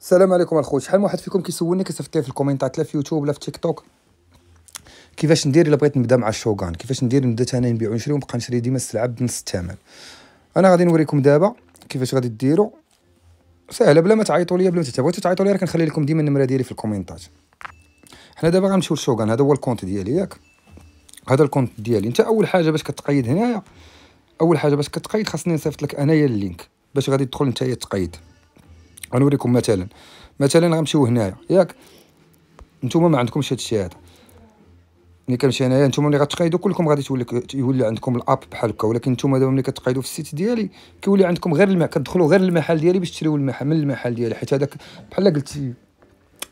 السلام عليكم الخوت شحال من واحد فيكم كيسولني كيصيفط لي في الكومنتات لا في يوتيوب لا في تيك توك كيفاش ندير الا بغيت نبدا مع الشوغان كيفاش ندير نبدا انا نبيع ونشري ونبقى نشري ديما السلعه بنص الثمن انا غادي نوريكم دابا كيفاش غادي ديروا سهله بلا ما تعيطوا ليا بلا ما تعيطوا تعيطوا ليا راه كنخلي لكم ديما النمره ديالي في الكومنتات حنا دابا غنمشيو للشوغان هذا هو الكونت ديالي ياك هذا الكونت ديالي انت اول حاجه باش كتقيد هنايا اول حاجه باش كتقيد خاصني نصيفط لك انايا اللينك باش غادي تدخل نتايا تقيد غنوريكم مثلا مثلا غنمشيو هنايا ياك نتوما ما عندكمش هادشي هذا ملي كنمشي هنايا نتوما ملي غتقيدوا كلكم غادي تولي يولي عندكم الاب بحال هكا ولكن نتوما دابا ملي كتقيدوا في السيت ديالي كيولي عندكم غير المحل كتدخلوا غير المحل ديالي باش تشريو المحل من المحل ديالي حيت هذاك بحال قلتي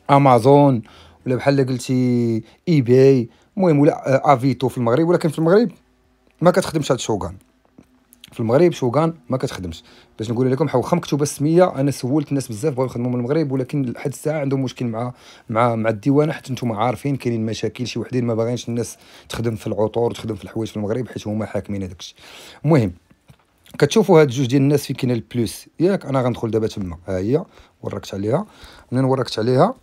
امازون ولا بحال قلتي اي باي المهم ولا افيتو آه، في المغرب ولكن في المغرب ما كتخدمش هاد الشوكان في المغرب شوغان ما كتخدمش باش نقول لكم حول خمكتو بس سميه انا سولت الناس بزاف بغاو يخدموا من المغرب ولكن لحد الساعه عندهم مشكل مع مع مع الديوانه حيت نتوما عارفين كاينين مشاكل شي وحدين ما باغينش الناس تخدم في العطور وتخدم في الحوايج في المغرب حيت هما حاكمين هذاك الشيء المهم كتشوفوا هاد جوج ديال الناس فين كاين البلوس ياك انا غندخل دابا تما ها هي وركت عليها انا وركت عليها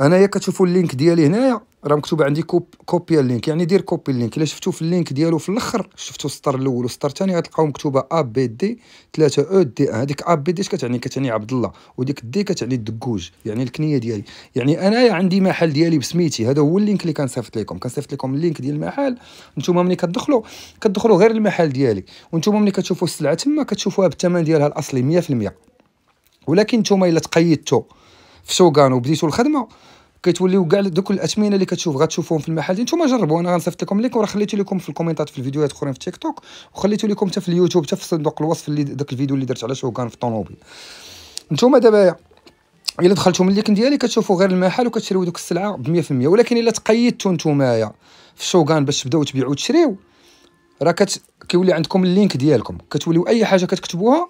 انايا كتشوفوا اللينك ديالي هنايا راه مكتوب عندي كوب كوبي اللينك يعني دير كوبي اللينك الا شفتو في اللينك ديالو في الاخر شفتو السطر الاول والسطر الثاني غتلقاو مكتوبه ا بي دي 3 او دي هذيك ا بي دي اش كتعني كتعني عبد الله وديك دي كتعني الدكوج يعني الكنيه ديالي يعني انايا عندي محل ديالي بسميتي هذا هو اللينك اللي كنصيفط لكم كنصيفط لكم اللينك ديال المحل نتوما ملي كتدخلوا كتدخلوا غير المحل ديالي وانتوما ملي كتشوفوا السلعه تما كتشوفوها بالثمن ديالها الاصلي 100% ولكن نتوما الا تقيدتوا في سوقان وبديتوا الخدمه كيتوليو كاع دوك الاثمنه اللي كتشوف غتشوفوهم في المحل انتم جربوا انا غنصيفط لكم لينك وراه خليت لكم في الكومنتات في الفيديوهات اخرين في تيك توك وخليت لكم حتى في اليوتيوب حتى في صندوق الوصف اللي داك الفيديو اللي درت على شوكان في الطوموبيل انتم دابا الا دخلتوا من اللينك ديالي كتشوفوا غير المحل وكتشريو دوك السلعه ب 100% ولكن الا تقيدتوا نتومايا في شوكان باش تبداو تبيعوا وتشريو راه كت... كيولي عندكم اللينك ديالكم كتوليو اي حاجه كتكتبوها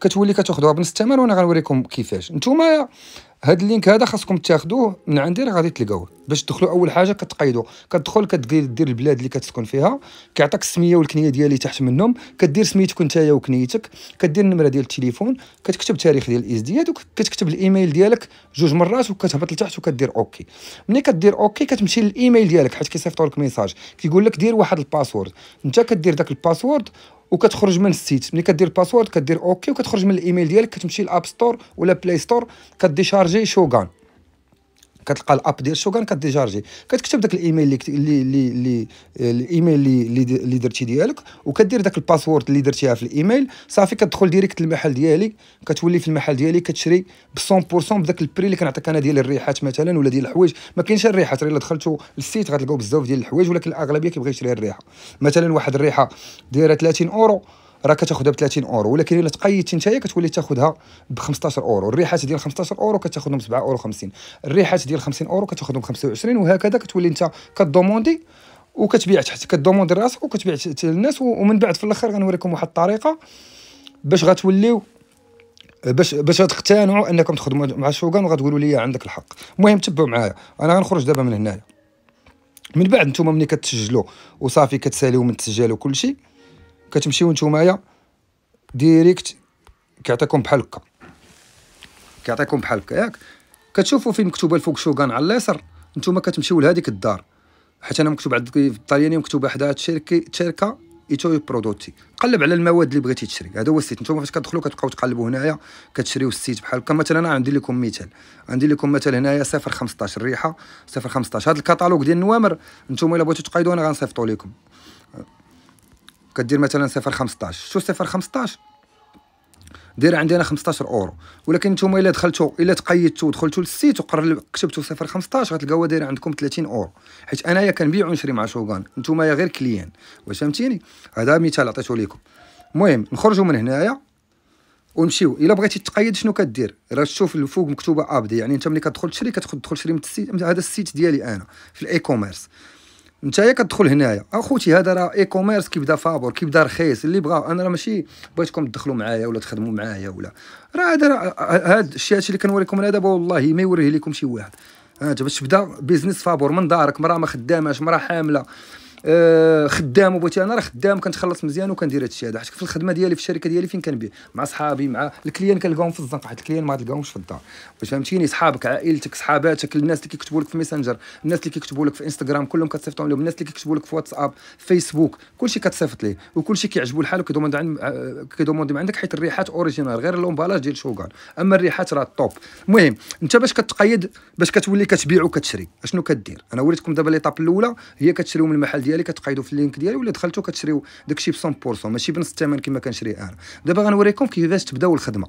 كتولي كتاخذوها بنص الثمن وانا غنوريكم كيفاش نتوما هاد اللينك هذا خاصكم تاخدوه من عندي راه غادي تلقاوه باش تدخلوا اول حاجه كتقيدوا كتدخل كدير البلاد اللي كتسكن فيها كيعطيك السميه والكنيه ديالي تحت منهم كدير سميتك نتايا وكنيتك كدير النمره ديال التليفون كتكتب تاريخ ديال الازدياد وكتكتب الايميل ديالك جوج مرات وكتهبط لتحت وكدير اوكي ملي كدير اوكي كتمشي للايميل ديالك حيت كيصيفطوا لك ميساج كيقول لك دير واحد الباسورد انت كدير داك الباسورد وكتخرج من السيت ملي كدير الباسورد كدير اوكي وكتخرج من الايميل ديالك كتمشي للاب ستور ولا بلاي ستور كديشارجي شوغان كتلقى الاب ديال شوغان كديجارجي كتكتب داك الايميل اللي اللي اللي الايميل اللي اللي درتي ديالك وكدير داك الباسورد اللي درتيها في الايميل صافي كتدخل ديريكت المحل ديالي كتولي في المحل ديالي كتشري ب 100% بداك البري اللي كنعطيك انا ديال الريحات مثلا ولا ديال الحوايج ما كاينش الريحات الا دخلتوا للسيت غتلقاو بزاف ديال الحوايج ولكن الاغلبيه كيبغي يشري الريحه مثلا واحد الريحه دايره 30 اورو راه كتاخذها ب 30 اورو ولكن الا تقيدت نتايا كتولي تاخذها ب 15 اورو الريحات ديال 15 اورو كتاخذهم ب 7 اورو 50 الريحات ديال 50 اورو كتاخذهم ب 25 وهكذا كتولي انت كدوموندي وكتبيع تحت كدوموندي راسك وكتبيع للناس ومن بعد في الاخر غنوريكم واحد الطريقه باش غتوليو باش باش تقتنعوا انكم تخدموا مع الشوكان وغتقولوا لي عندك الحق المهم تبعوا معايا انا غنخرج دابا من هنايا من بعد نتوما ملي كتسجلوا وصافي كتساليوا من التسجيل وكل شيء كتمشيو نتومايا ديريكت كيعطيكم بحال هكا كيعطيكم بحال هكا ياك كتشوفوا فين مكتوبه الفوق شوغان على اليسر نتوما كتمشيو لهذيك الدار حيت انا مكتوب عندي في الطلياني مكتوبه حدا تشيركي تشيركا ايتو برودوتي قلب على المواد اللي بغيتي تشري هذا هو السيت نتوما فاش كتدخلوا كتبقاو تقلبوا هنايا كتشريو السيت بحال هكا مثلا انا غندير لكم مثال غندير لكم مثال هنايا 015 ريحه 015 هذا الكتالوج ديال النوامر نتوما الا بغيتو تقايدوا انا غنصيفطو لكم كدير مثلا صفر 15 شو صفر 15 داير عندنا 15 اورو ولكن نتوما الا دخلتو الا تقيدتو ودخلتو للسيت وقرر كتبتو 015 غتلقاوها داير عندكم 30 اورو حيت انايا كنبيع ونشري مع شوغان نتوما يا غير كليان واش فهمتيني هذا مثال عطيتو ليكم المهم نخرجوا من هنايا ونمشيو الا بغيتي تقيد شنو كدير راه تشوف الفوق مكتوبه ابدي يعني انت ملي كتدخل تشري كتدخل تشري من السيت هذا السيت ديالي انا في الاي كوميرس نتايا كتدخل هنايا اخوتي هذا راه اي كوميرس كيبدا فابور كيبدا رخيص اللي بغا انا راه ماشي بغيتكم تدخلوا معايا ولا تخدموا معايا ولا راه هذا هاد الشيء اللي كنوريكم انا دابا والله ما يوريه لكم شي واحد انت باش تبدا بيزنس فابور من دارك مرا ما خداماش مرا حامله آه، خدام وبغيت انا راه خدام كنتخلص مزيان وكندير هادشي هذا حيت في الخدمه ديالي في الشركه ديالي فين كنبيع مع صحابي مع الكليان كنلقاهم في الزنقه حيت الكليان ما تلقاهمش في الدار واش فهمتيني صحابك عائلتك صحاباتك الناس اللي كيكتبوا لك في ميسنجر الناس اللي كيكتبوا لك في انستغرام كلهم كتصيفطهم لهم الناس اللي كيكتبوا لك في واتساب فيسبوك كلشي كتصيفط ليه وكلشي كيعجبو الحال وكيدوموند عند آه، كيدوموند عندك حيت الريحات اوريجينال غير الامبالاج ديال شوغان اما الريحات راه طوب المهم انت باش كتقيد باش كتولي كتبيع وكتشري اشنو كدير انا وريتكم دابا ليطاب الاولى هي كتشريو من المحل ديالي كتقيدوا في اللينك ديالي ولا دخلتوا كتشريو داكشي ب 100% ماشي بنص الثمن كما كنشري انا دابا غنوريكم كيفاش تبداو الخدمه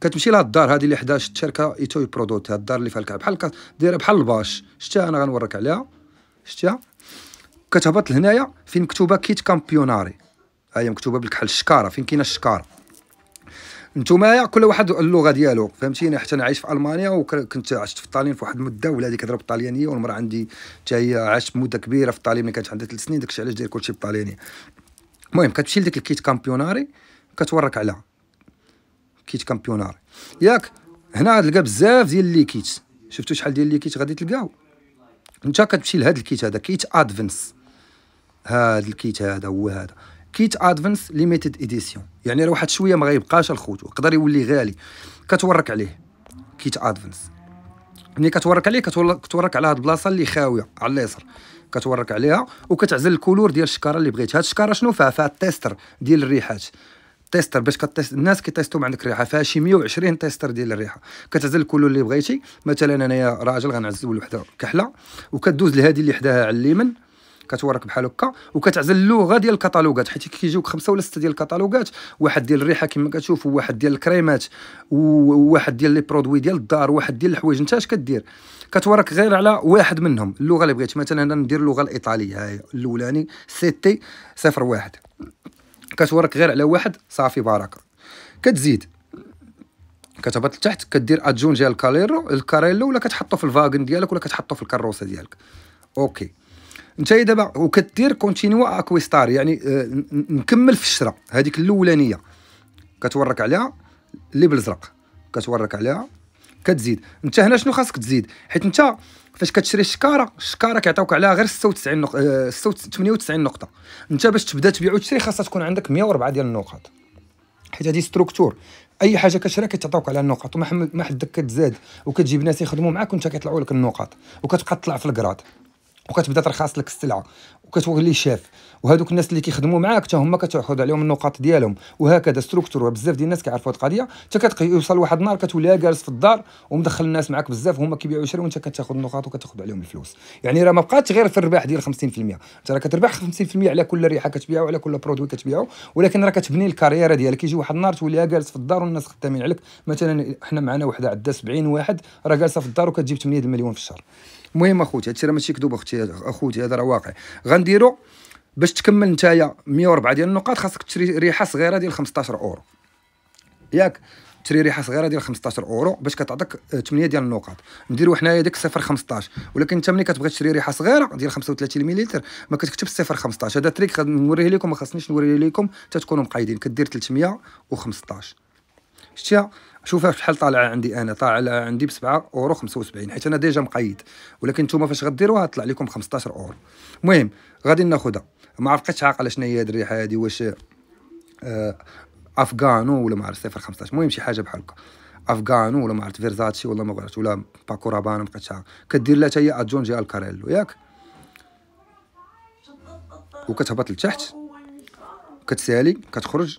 كتمشي لهاد الدار هذه اللي حدا الشركه ايتوي برودوت هاد الدار اللي فيها الكعب بحال دايره بحال الباش شتا انا غنوريك عليها شتا كتهبط لهنايا فين مكتوبه كيت كامبيوناري هي مكتوبه بالكحل الشكاره فين كاينه الشكاره نتوما كل واحد اللغه ديالو فهمتيني حتى انا عايش في المانيا وكنت عشت في الطالين في واحد المده ولادي كيهضر الطاليانية والمراه عندي حتى هي عاشت مده كبيره في الطالين ملي كانت عندها ثلاث سنين داكشي علاش داير كلشي بالطالياني المهم كتمشي لديك الكيت كامبيوناري كتورك على كيت كامبيوناري ياك هنا تلقى بزاف ديال لي كيت شفتوا شحال ديال لي كيت غادي تلقاو انت كتمشي لهاد الكيت هذا كيت ادفنس هاد الكيت هذا هو هذا كيت ادفنس ليميتد اديسيون يعني راه واحد شويه ما غيبقاش الخوت يقدر يولي غالي كتورك عليه كيت ادفنس ملي كتورك عليه كتورك على هاد البلاصه اللي خاويه على اليسر كتورك عليها وكتعزل الكولور ديال الشكاره اللي بغيت هاد الشكاره شنو فيها فيها التيستر ديال الريحات تيستر باش كتست الناس كيتيستو عندك ريحه فيها شي 120 تيستر ديال الريحه كتعزل الكولور اللي بغيتي مثلا انايا راجل غنعزل وحده كحله وكدوز لهذه اللي حداها على اليمين كتورك بحال هكا وكتعزل اللغه ديال الكتالوجات حيت كيجيوك خمسه ولا سته ديال الكتالوجات واحد ديال الريحه كما كتشوف وواحد ديال الكريمات وواحد ديال لي برودوي ديال الدار وواحد ديال الحوايج انت اش كدير كتورك غير على واحد منهم اللغه اللي بغيت مثلا انا ندير اللغه الايطاليه هاي الاولاني سي تي واحد كتورك غير على واحد صافي بركه كتزيد كتهبط لتحت كدير ادجون ديال الكاريرو الكاريلو ولا كتحطو في الفاغن ديالك ولا كتحطو في الكروسه ديالك اوكي انت دابا وكدير كونتينيو اكويستار يعني آه، نكمل في الشره هذيك الاولانيه كتورك عليها اللي بالزرق كتورك عليها كتزيد انت هنا شنو خاصك تزيد حيت انت فاش كتشري الشكاره الشكاره كيعطيوك عليها غير 96 نقطه 98 نقطه انت باش تبدا تبيع وتشري خاصها تكون عندك 104 ديال النقاط حيت هذه ستركتور اي حاجه كتشري كيعطيوك على النقط وما حدك كتزاد وكتجيب ناس يخدموا معاك وانت كيطلعوا لك النقط وكتبقى تطلع في الكراد وكتبدا ترخص لك السلعه وكتولي شاف وهذوك الناس اللي كيخدموا معاك حتى هما كتاخذ عليهم النقاط ديالهم وهكذا ستركتور بزاف ديال الناس كيعرفوا هذه القضيه حتى يوصل واحد النهار كتولي جالس في الدار ومدخل الناس معاك بزاف هما كيبيعوا يشريوا وانت كتاخذ النقاط وكتاخذ عليهم الفلوس يعني راه ما بقاتش غير في الرباح ديال 50% انت راه كتربح 50% على كل ريحه كتبيعها وعلى كل برودوي كتبيعه ولكن راه كتبني الكاريره ديالك يجي واحد النهار تولي جالس في الدار والناس خدامين عليك مثلا حنا معنا وحده عندها 70 واحد راه جالسه في الدار وكتجيب 8 مليون في الشهر المهم اخوتي هادشي راه ماشي كذوب اختي اخوتي هذا راه واقع غنديرو باش تكمل نتايا 104 ديال النقاط خاصك تشري ريحه صغيره ديال 15 اورو ياك تشري ريحه صغيره ديال 15 اورو باش كتعطيك 8 آه، ديال النقاط نديرو حنايا ديك 0 15 ولكن انت ملي كتبغي تشري ريحه صغيره ديال 35 مليلتر ما كتكتبش 0 15 هذا تريك غنوريه لكم ما خاصنيش نوريه لكم حتى تكونوا مقيدين كدير 315 شتيها شوفها شحال طالعه عندي انا طالعه عندي ب 7 اورو 75 حيت انا ديجا مقيد ولكن نتوما فاش غديروها طلع لكم 15 اورو المهم غادي ناخذها ما عرفتش عاقله شنو هي الريحه هذه واش آه، افغانو ولا ما عرفت 015 المهم شي حاجه بحال هكا افغانو ولا ما عرفت فيرزاتشي ولا ما عرفت ولا باكو رابانو ما بقيتش كدير لا حتى هي جي الكاريلو ياك وكتهبط لتحت كتسالي كتخرج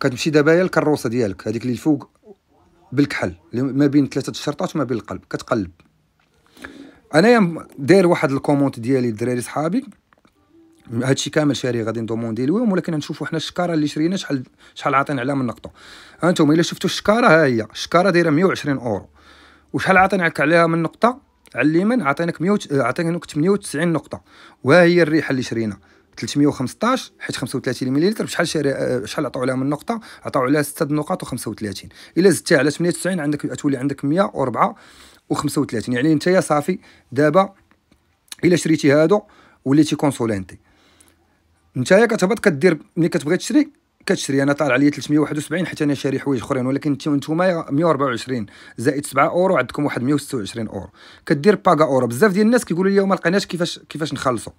كتمشي دابا يا الكروسه ديالك هذيك اللي الفوق بالكحل ما بين ثلاثه الشرطات وما بين القلب كتقلب انايا داير واحد الكومونت ديالي الدراري صحابي هادشي كامل شاري غادي ندوموندي لهم ولكن نشوفوا حنا الشكاره اللي شرينا شحال شحال عاطين عليها من نقطه هانتوما الا شفتوا الشكاره ها هي الشكاره دايره 120 اورو وشحال عاطين عليها من نقطه على اليمن عاطينك 100 آه، عاطينك 98 نقطه وها هي الريحه اللي شرينا 315 حيت 35 ملل بشحال شاري آه، شحال عطاو عليها من نقطه عطاو عليها 6 نقاط و35 الا زدتها على 98 عندك تولي عندك 104 و35 يعني انت يا صافي دابا الا شريتي هادو وليتي كونسولينتي نتايا كتهبط كدير ملي كتبغي تشري كتشري انا طالع عليا 371 حيت انا شاري حوايج اخرين ولكن نتوما 124 زائد 7 اورو عندكم واحد 126 اورو كدير باغا اورو بزاف ديال الناس كيقولوا لي ما لقيناش كيفاش كيفاش نخلصوا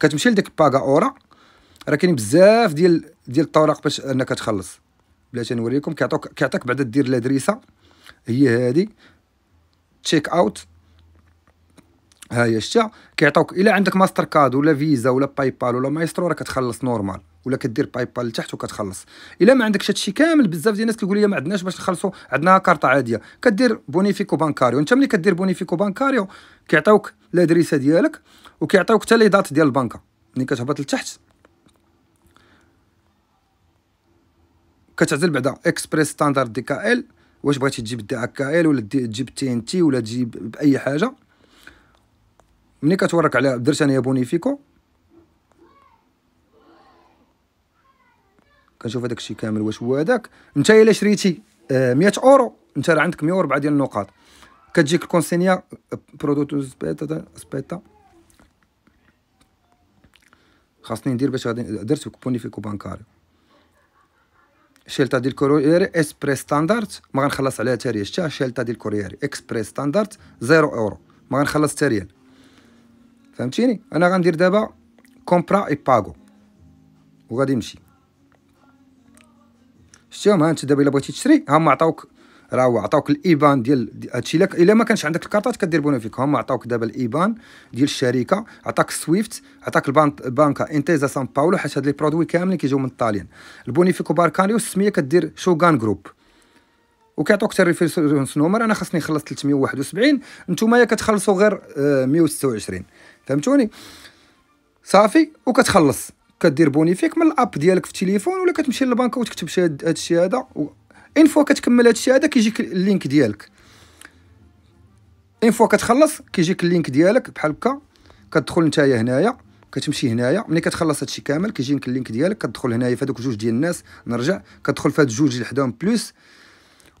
كتمشي لديك باغا اورا راه كاين بزاف ديال ديال الطرق باش انك تخلص بلاتي نوريكم كيعطوك كيعطيك بعدا دير لادريسه هي هادي تشيك اوت ها هي الشتاء كيعطيوك الا عندك ماستر كاد ولا فيزا ولا باي بال ولا مايسترو راه كتخلص نورمال ولا كدير باي بال لتحت وكتخلص الا ما عندكش هادشي كامل بزاف ديال الناس كيقول لي ما عندناش باش نخلصوا عندنا كارطه عاديه كدير بونيفيكو بانكاريو انت ملي كدير بونيفيكو بانكاريو كيعطيوك لادريسه ديالك وكيعطيوك حتى لي دات ديال البنكه ملي كتهبط لتحت كتعزل بعدا اكسبريس ستاندرد دي كا ال واش بغيتي تجيب الدي اكا ال ولا تجيب تي ان تي ولا تجيب اي حاجه ملي كتورك على درسان يا بونيفيكو كنشوف هذاك الشيء كامل واش هو هذاك انت الا شريتي 100 آه، اورو انت راه عندك 104 ديال النقاط كتجيك الكونسينيا برودوتو سبيتا سبيتا خاصني ندير باش غادي درت بونيفيكو بانكاري شيلتا ديال كوريري اكسبريس ستاندارد ما غنخلص عليها حتى شتا شيلتا ديال كوريري اكسبريس ستاندارد 0 اورو ما غنخلص حتى ريال فهمتيني انا غندير دابا كومبرا اي باغو وغادي نمشي شتيهم ها انت دابا الا بغيتي تشري هما عطاوك راه هو عطاوك الايبان ديال هادشي لك الا ما كانش عندك الكارطات كدير بونيفيك هما عطاوك دابا الايبان ديال الشركه عطاك سويفت عطاك البانك بانكا انتيزا سان باولو حيت هاد لي برودوي كاملين كيجيو من الطاليان البونيفيكو باركانيو السميه كدير شوغان جروب وكيعطوك حتى الريفيرونس نومر انا خاصني نخلص 371 نتوما يا كتخلصوا غير 126 آه، فهمتوني صافي وكتخلص كدير بونيفيك من الاب ديالك في التليفون ولا كتمشي للبنك وتكتب شي الشيء هذا و... اين فوا كتكمل الشيء هذا كيجيك اللينك ديالك اين فوا كتخلص كيجيك اللينك ديالك بحال هكا كتدخل نتايا هنايا كتمشي هنايا ملي كتخلص هادشي كامل كيجيك اللينك ديالك كتدخل هنايا في هادوك جوج ديال الناس نرجع كتدخل في هاد جوج اللي حداهم بلوس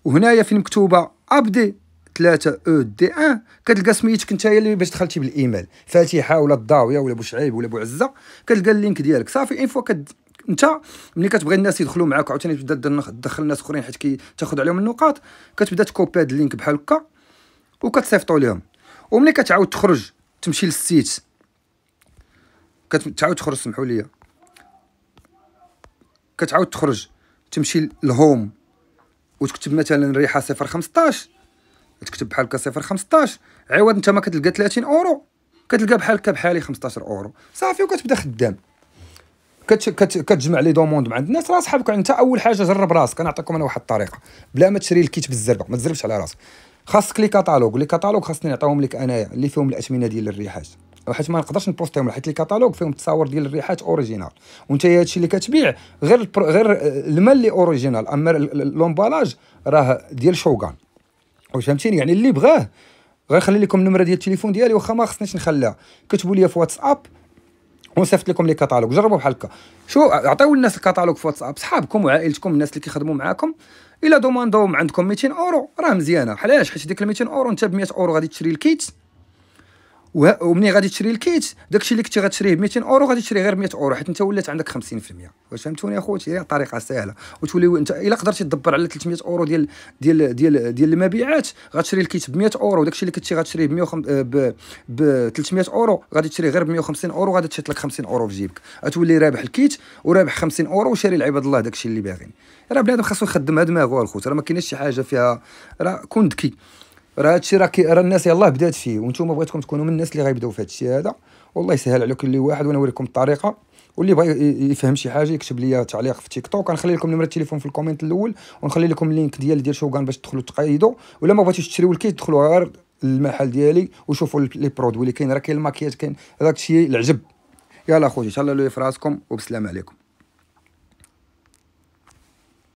وهنايا فين مكتوبه ابدي 3 او دي ان آه. كتلقى سميتك انت اللي باش دخلتي بالايميل فاتحه ولا الضاويه ولا بوشعيب ولا بوعزه كتلقى اللينك ديالك صافي اون فوا كد... انت ملي كتبغي الناس يدخلوا معاك عاوتاني تبدا تدخل ناس اخرين حيت كي تاخذ عليهم النقاط كتبدا تكوبي هذا اللينك بحال هكا وكتصيفطو لهم وملي كتعاود تخرج تمشي للسيت كتعاود تخرج سمحوا لي كتعاود تخرج تمشي للهوم وتكتب مثلا ريحه 015 تكتب بحال هكا 015 عوض انت ما كتلقى 30 اورو كتلقى بحال هكا بحالي 15 اورو صافي وكتبدا خدام كت كت كتجمع لي دوموند مع عند الناس راه صحابك انت اول حاجه جرب راسك انا نعطيكم انا واحد الطريقه بلا ما تشري الكيت بالزربه ما تزربش على راسك خاصك لي كاتالوج لي كاتالوج خاصني نعطيهم لك انايا اللي فيهم الاثمنه ديال الريحات حيت ما نقدرش نبوستيهم حيت لي كاتالوج فيهم التصاور ديال الريحات اوريجينال وانت هادشي اللي كتبيع غير غير المال اللي اوريجينال اما لومبالاج راه ديال شوغان واش فهمتيني يعني اللي بغاه خلي لكم النمره ديال التليفون ديالي واخا ما خصنيش نخليها كتبوا لي في واتساب ونصيفط لكم لي كاتالوج جربوا بحال هكا شو عطيو الناس الكاتالوج في واتساب صحابكم وعائلتكم الناس اللي كيخدموا معاكم الا دوماندو عندكم 200 اورو راه مزيانه علاش حيت ديك ال 200 اورو انت ب 100 اورو غادي تشري الكيت ومنين غادي تشري الكيت داكشي اللي كنتي غتشريه ب 200 اورو غادي تشري غير 100 اورو حيت انت ولات عندك 50% واش فهمتوني اخوتي هي طريقه سهله وتولي انت الا قدرتي تدبر على 300 اورو ديال ديال ديال ديال المبيعات غتشري الكيت ب 100 اورو داكشي اللي كنتي غتشريه آه، ب ب, 300 اورو غادي تشري غير ب 150 اورو غادي تشيط لك 50 اورو في جيبك غتولي رابح الكيت ورابح 50 اورو وشاري لعباد الله داكشي اللي باغين راه بنادم خاصو يخدم هاد دماغو الخوت راه ما كاينش شي حاجه فيها راه كون ذكي راه هادشي راه راه الناس يلاه بدات فيه وانتم بغيتكم تكونوا من الناس اللي غيبداو في هادشي هذا والله يسهل على كل واحد وانا نوريكم الطريقه واللي بغى يفهم شي حاجه يكتب لي تعليق في تيك توك غنخلي لكم نمره التليفون في الكومنت الاول ونخلي لكم اللينك ديال ديال شوغان باش تدخلوا تقيدوا ولا ما بغيتوش تشريو الكيت دخلوا غير للمحل ديالي وشوفوا لي برودوي اللي كاين راه كاين الماكياج كاين هذاك الشيء العجب يلا اخوتي تهلاو لي في راسكم وبسلام عليكم